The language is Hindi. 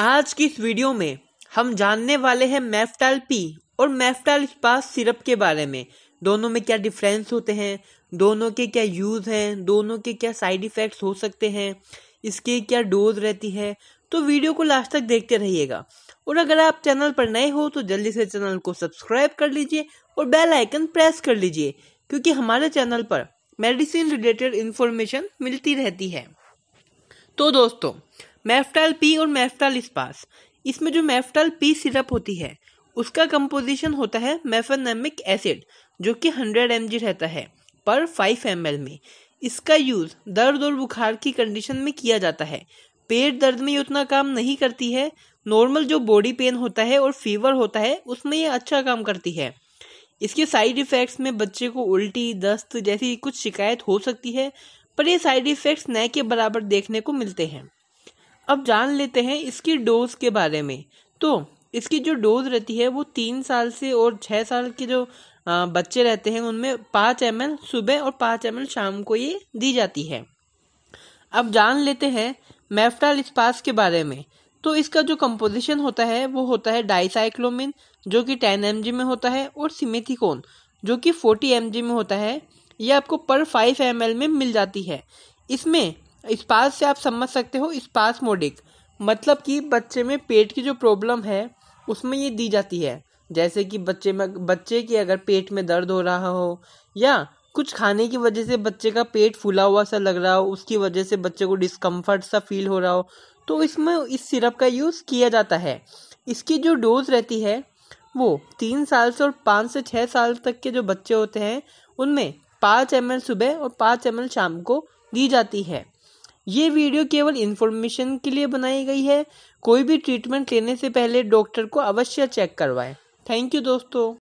आज की इस वीडियो में हम जानने वाले हैं मेफ्टाल पी और मेफ्टाल स्पास सिरप के बारे में दोनों में क्या डिफरेंस होते हैं दोनों के क्या यूज़ हैं दोनों के क्या साइड इफ़ेक्ट्स हो सकते हैं इसके क्या डोज रहती है तो वीडियो को लास्ट तक देखते रहिएगा और अगर आप चैनल पर नए हो तो जल्दी से चैनल को सब्सक्राइब कर लीजिए और बेल आइकन प्रेस कर लीजिए क्योंकि हमारे चैनल पर मेडिसिन रिलेटेड इंफॉर्मेशन मिलती रहती है तो दोस्तों मेफ्टाल पी और मेफ्टाल इस्पास इसमें जो मेफ्टाल पी सिरप होती है उसका कंपोजिशन होता है मेफेनेमिक एसिड जो कि 100 एम रहता है पर 5 एम में इसका यूज़ दर्द और बुखार की कंडीशन में किया जाता है पेट दर्द में उतना काम नहीं करती है नॉर्मल जो बॉडी पेन होता है और फीवर होता है उसमें ये अच्छा काम करती है इसके साइड इफ़ेक्ट्स में बच्चे को उल्टी दस्त जैसी कुछ शिकायत हो सकती है पर ये साइड इफ़ेक्ट्स नए के बराबर देखने को मिलते हैं अब जान लेते हैं इसकी डोज के बारे में तो इसकी जो डोज रहती है वो तीन साल से और छः साल के जो बच्चे रहते हैं उनमें पाँच एम सुबह और पाँच एम शाम को ये दी जाती है अब जान लेते हैं मेफ्टाल इस्पास के बारे में तो इसका जो कंपोजिशन होता है वो होता है डाइसाइक्लोमिन जो कि 10 एम में होता है और सिमेथिकोन जो कि 40 एम में होता है ये आपको पर 5 एम में मिल जाती है इसमें स्पास से आप समझ सकते हो मोडिक मतलब कि बच्चे में पेट की जो प्रॉब्लम है उसमें ये दी जाती है जैसे कि बच्चे में बच्चे की अगर पेट में दर्द हो रहा हो या कुछ खाने की वजह से बच्चे का पेट फूला हुआ सा लग रहा हो उसकी वजह से बच्चे को डिस्कम्फर्ट सा फील हो रहा हो तो इसमें इस सिरप का यूज़ किया जाता है इसकी जो डोज रहती है वो तीन साल से और पाँच से छः साल तक के जो बच्चे होते हैं उनमें पाँच एम सुबह और पाँच एम शाम को दी जाती है ये वीडियो केवल इन्फॉर्मेशन के लिए बनाई गई है कोई भी ट्रीटमेंट लेने से पहले डॉक्टर को अवश्य चेक करवाएं थैंक यू दोस्तों